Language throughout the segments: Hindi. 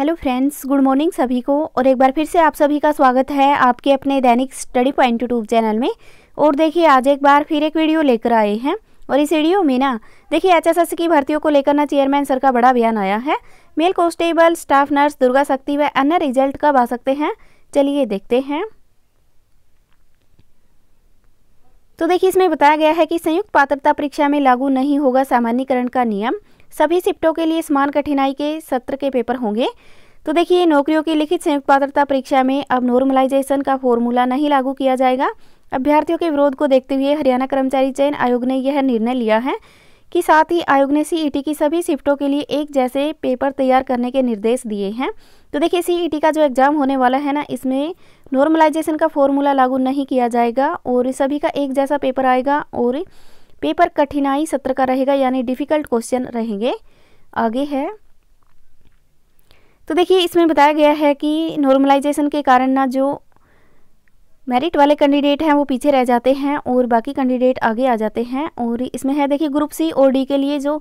हेलो फ्रेंड्स गुड मॉर्निंग सभी को और एक बार फिर से आप सभी का स्वागत है आपके अपने दैनिक स्टडी पॉइंट यूट्यूब चैनल में और देखिए आज एक बार फिर एक वीडियो लेकर आए हैं और इस वीडियो में ना देखिए एचएसएस की भर्तियों को लेकर ना चेयरमैन सर का बड़ा अभियान आया है male constable staff nurse Durga Shakti व अन्य रिजल्ट कब आ सकते हैं चलिए देखते हैं तो देखिए इसमें बताया गया है कि संयुक्त पात्रता परीक्षा में लागू नहीं होगा सामान्यकरण का नियम सभी शिफ्टों के लिए समान कठिनाई के सत्र के पेपर होंगे तो देखिए नौकरियों की लिखित संयुक्त पात्रता परीक्षा में अब नॉर्मलाइजेशन का फॉर्मूला नहीं लागू किया जाएगा अभ्यर्थियों के विरोध को देखते हुए हरियाणा कर्मचारी चयन आयोग ने यह निर्णय लिया है कि साथ ही आयोग ने सीईटी e की सभी शिफ्टों के लिए एक जैसे पेपर तैयार करने के निर्देश दिए हैं तो देखिए सीईटी e का जो एग्ज़ाम होने वाला है ना इसमें नॉर्मलाइजेशन का फॉर्मूला लागू नहीं किया जाएगा और सभी का एक जैसा पेपर आएगा और पेपर कठिनाई सत्र का रहेगा यानी डिफिकल्ट क्वेश्चन रहेंगे आगे है तो देखिए इसमें बताया गया है कि नॉर्मलाइजेशन के कारण ना जो मेरिट वाले कैंडिडेट हैं वो पीछे रह जाते हैं और बाकी कैंडिडेट आगे आ जाते हैं और इसमें है देखिए ग्रुप सी और डी के लिए जो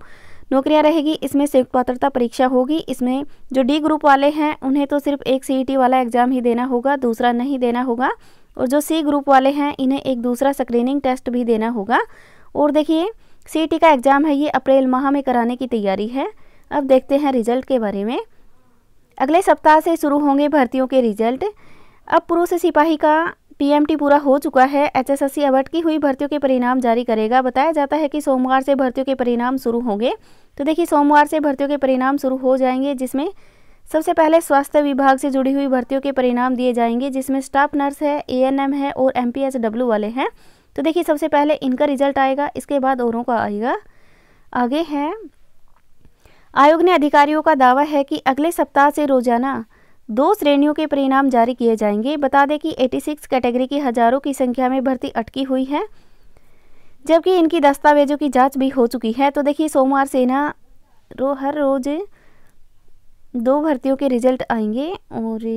नौकरियां रहेगी इसमें संयुक्त पात्रता परीक्षा होगी इसमें जो डी ग्रुप वाले हैं उन्हें तो सिर्फ एक सी e वाला एग्ज़ाम ही देना होगा दूसरा नहीं देना होगा और जो सी ग्रुप वाले हैं इन्हें एक दूसरा स्क्रीनिंग टेस्ट भी देना होगा और देखिए सी का एग्ज़ाम है ये अप्रैल माह में कराने की तैयारी है अब देखते हैं रिजल्ट के बारे में अगले सप्ताह से शुरू होंगे भर्तियों के रिजल्ट अब पुरुष सिपाही का पीएमटी पूरा हो चुका है एचएसएससी एस की हुई भर्तियों के परिणाम जारी करेगा बताया जाता है कि सोमवार से भर्तियों के परिणाम शुरू होंगे तो देखिए सोमवार से भर्तियों के परिणाम शुरू हो जाएंगे जिसमें सबसे पहले स्वास्थ्य विभाग से जुड़ी हुई भर्तियों के परिणाम दिए जाएंगे जिसमें स्टाफ नर्स है ए है और एम वाले हैं तो देखिए सबसे पहले इनका रिजल्ट आएगा इसके बाद औरों का आएगा आगे है आयोग ने अधिकारियों का दावा है कि अगले सप्ताह से रोजाना दो श्रेणियों के परिणाम जारी किए जाएंगे बता दें कि 86 कैटेगरी की हजारों की संख्या में भर्ती अटकी हुई है जबकि इनकी दस्तावेजों की जांच भी हो चुकी है तो देखिए सोमवार सेना रो हर रोज़ दो भर्तियों के रिजल्ट आएंगे और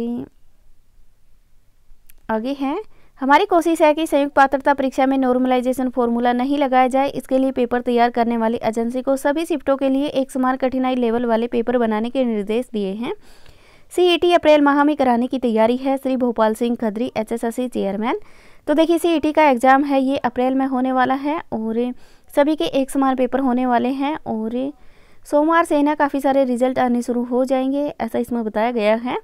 आगे हैं हमारी कोशिश है कि संयुक्त पात्रता परीक्षा में नॉर्मलाइजेशन फॉर्मूला नहीं लगाया जाए इसके लिए पेपर तैयार करने वाली एजेंसी को सभी शिफ्टों के लिए एक समान कठिनाई लेवल वाले पेपर बनाने के निर्देश दिए हैं सी e अप्रैल माह में कराने की तैयारी है श्री भोपाल सिंह खदरी एच चेयरमैन तो देखिए सी e का एग्ज़ाम है ये अप्रैल में होने वाला है और सभी के एक समान पेपर होने वाले हैं और सोमवार से ना काफ़ी सारे रिजल्ट आने शुरू हो जाएंगे ऐसा इसमें बताया गया है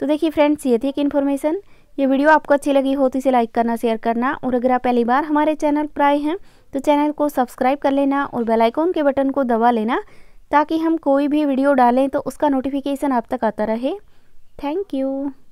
तो देखिए फ्रेंड्स ये थी एक इन्फॉर्मेशन ये वीडियो आपको अच्छी लगी हो तो इसे लाइक करना शेयर करना और अगर आप पहली बार हमारे चैनल पर आए हैं तो चैनल को सब्सक्राइब कर लेना और बेल आइकॉन के बटन को दबा लेना ताकि हम कोई भी वीडियो डालें तो उसका नोटिफिकेशन आप तक आता रहे थैंक यू